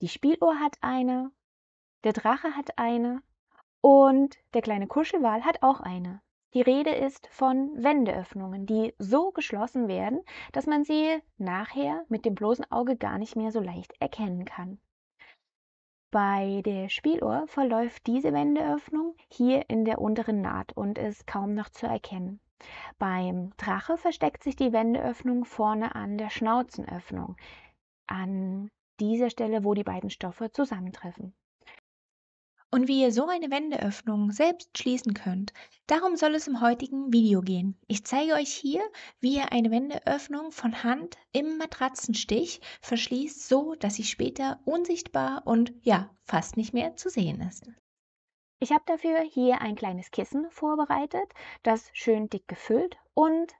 Die Spieluhr hat eine, der Drache hat eine und der kleine Kuschelwal hat auch eine. Die Rede ist von Wendeöffnungen, die so geschlossen werden, dass man sie nachher mit dem bloßen Auge gar nicht mehr so leicht erkennen kann. Bei der Spieluhr verläuft diese Wendeöffnung hier in der unteren Naht und ist kaum noch zu erkennen. Beim Drache versteckt sich die Wendeöffnung vorne an der Schnauzenöffnung. An dieser Stelle, wo die beiden Stoffe zusammentreffen. Und wie ihr so eine Wendeöffnung selbst schließen könnt, darum soll es im heutigen Video gehen. Ich zeige euch hier, wie ihr eine Wendeöffnung von Hand im Matratzenstich verschließt, so dass sie später unsichtbar und ja, fast nicht mehr zu sehen ist. Ich habe dafür hier ein kleines Kissen vorbereitet, das schön dick gefüllt und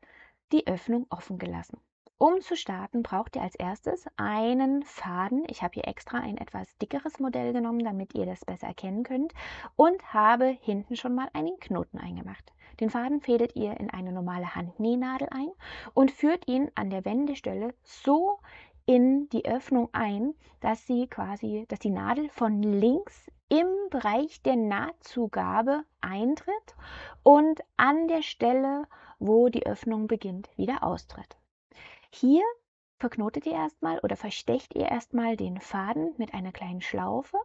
die Öffnung offen gelassen. Um zu starten, braucht ihr als erstes einen Faden. Ich habe hier extra ein etwas dickeres Modell genommen, damit ihr das besser erkennen könnt und habe hinten schon mal einen Knoten eingemacht. Den Faden fädelt ihr in eine normale Handnähnadel ein und führt ihn an der Wendestelle so in die Öffnung ein, dass sie quasi, dass die Nadel von links im Bereich der Nahtzugabe eintritt und an der Stelle, wo die Öffnung beginnt, wieder austritt. Hier verknotet ihr erstmal oder verstecht ihr erstmal den Faden mit einer kleinen Schlaufe,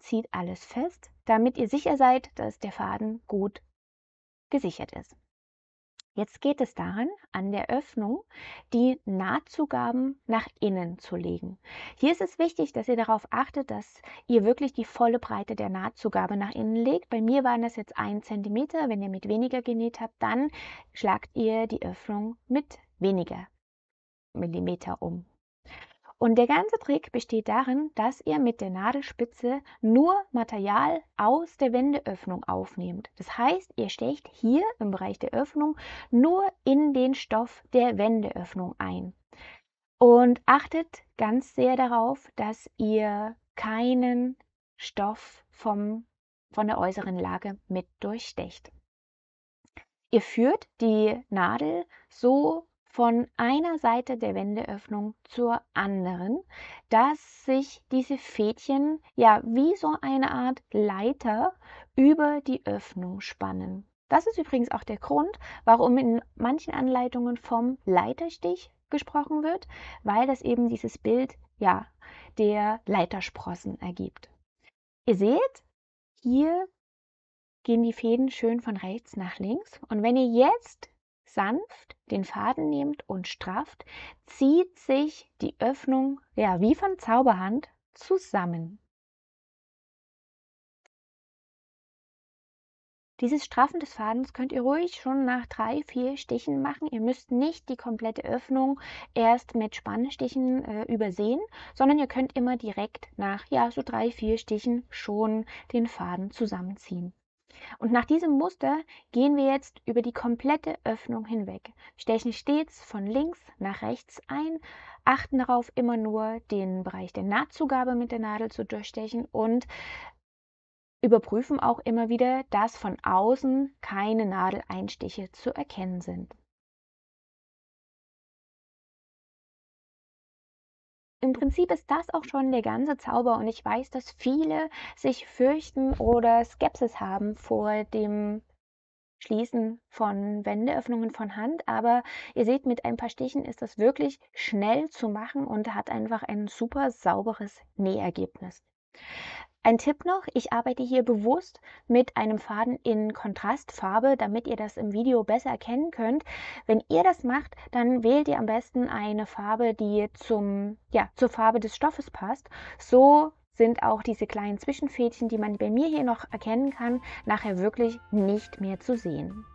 zieht alles fest, damit ihr sicher seid, dass der Faden gut gesichert ist. Jetzt geht es daran, an der Öffnung die Nahtzugaben nach innen zu legen. Hier ist es wichtig, dass ihr darauf achtet, dass ihr wirklich die volle Breite der Nahtzugabe nach innen legt. Bei mir waren das jetzt 1 cm. Wenn ihr mit weniger genäht habt, dann schlagt ihr die Öffnung mit weniger Millimeter um. Und der ganze Trick besteht darin, dass ihr mit der Nadelspitze nur Material aus der Wendeöffnung aufnehmt. Das heißt, ihr stecht hier im Bereich der Öffnung nur in den Stoff der Wendeöffnung ein. Und achtet ganz sehr darauf, dass ihr keinen Stoff vom, von der äußeren Lage mit durchstecht. Ihr führt die Nadel so von einer Seite der Wendeöffnung zur anderen, dass sich diese Fädchen ja wie so eine Art Leiter über die Öffnung spannen. Das ist übrigens auch der Grund, warum in manchen Anleitungen vom Leiterstich gesprochen wird, weil das eben dieses Bild ja der Leitersprossen ergibt. Ihr seht, hier gehen die Fäden schön von rechts nach links und wenn ihr jetzt sanft den Faden nehmt und strafft, zieht sich die Öffnung, ja, wie von Zauberhand zusammen. Dieses Straffen des Fadens könnt ihr ruhig schon nach drei, vier Stichen machen. Ihr müsst nicht die komplette Öffnung erst mit Spannstichen äh, übersehen, sondern ihr könnt immer direkt nach ja, so drei, vier Stichen schon den Faden zusammenziehen. Und nach diesem Muster gehen wir jetzt über die komplette Öffnung hinweg, stechen stets von links nach rechts ein, achten darauf, immer nur den Bereich der Nahtzugabe mit der Nadel zu durchstechen und überprüfen auch immer wieder, dass von außen keine Nadeleinstiche zu erkennen sind. im Prinzip ist das auch schon der ganze Zauber. Und ich weiß, dass viele sich fürchten oder Skepsis haben vor dem Schließen von Wendeöffnungen von Hand, aber ihr seht, mit ein paar Stichen ist das wirklich schnell zu machen und hat einfach ein super sauberes Nähergebnis. Ein Tipp noch, ich arbeite hier bewusst mit einem Faden in Kontrastfarbe, damit ihr das im Video besser erkennen könnt. Wenn ihr das macht, dann wählt ihr am besten eine Farbe, die zum, ja, zur Farbe des Stoffes passt. So sind auch diese kleinen Zwischenfädchen, die man bei mir hier noch erkennen kann, nachher wirklich nicht mehr zu sehen.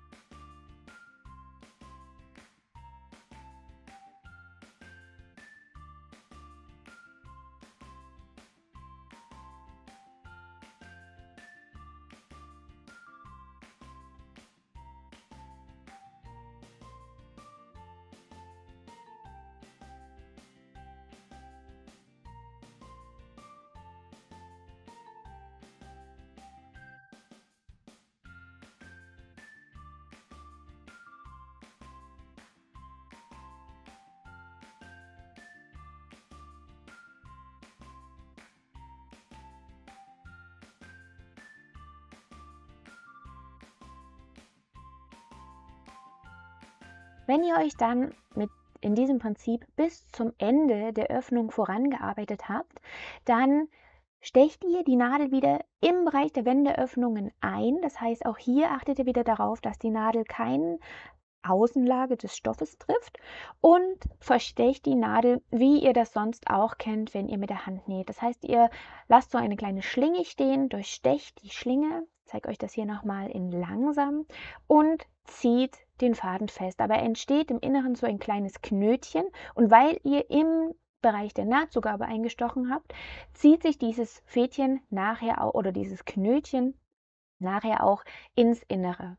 Wenn ihr euch dann mit in diesem Prinzip bis zum Ende der Öffnung vorangearbeitet habt, dann stecht ihr die Nadel wieder im Bereich der Wendeöffnungen ein. Das heißt, auch hier achtet ihr wieder darauf, dass die Nadel keinen Außenlage des Stoffes trifft und verstecht die Nadel, wie ihr das sonst auch kennt, wenn ihr mit der Hand näht. Das heißt, ihr lasst so eine kleine Schlinge stehen, durchstecht die Schlinge, zeige euch das hier nochmal in langsam und zieht den Faden fest. Aber entsteht im Inneren so ein kleines Knötchen und weil ihr im Bereich der Nahtzugabe eingestochen habt, zieht sich dieses Fädchen nachher auch, oder dieses Knötchen nachher auch ins Innere.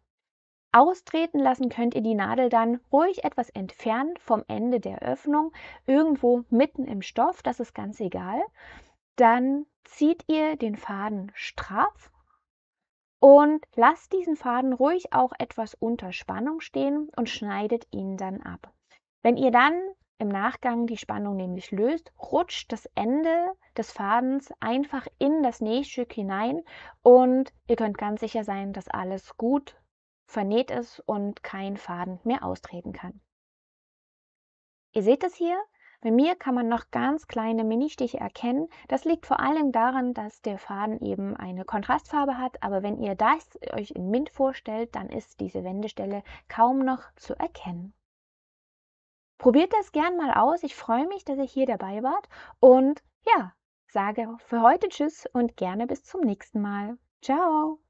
Austreten lassen könnt ihr die Nadel dann ruhig etwas entfernt vom Ende der Öffnung, irgendwo mitten im Stoff, das ist ganz egal. Dann zieht ihr den Faden straff und lasst diesen Faden ruhig auch etwas unter Spannung stehen und schneidet ihn dann ab. Wenn ihr dann im Nachgang die Spannung nämlich löst, rutscht das Ende des Fadens einfach in das nächste Stück hinein und ihr könnt ganz sicher sein, dass alles gut vernäht ist und kein Faden mehr austreten kann. Ihr seht es hier, bei mir kann man noch ganz kleine Mini-Stiche erkennen. Das liegt vor allem daran, dass der Faden eben eine Kontrastfarbe hat. Aber wenn ihr das euch in MINT vorstellt, dann ist diese Wendestelle kaum noch zu erkennen. Probiert das gern mal aus. Ich freue mich, dass ihr hier dabei wart. Und ja, sage für heute Tschüss und gerne bis zum nächsten Mal. Ciao!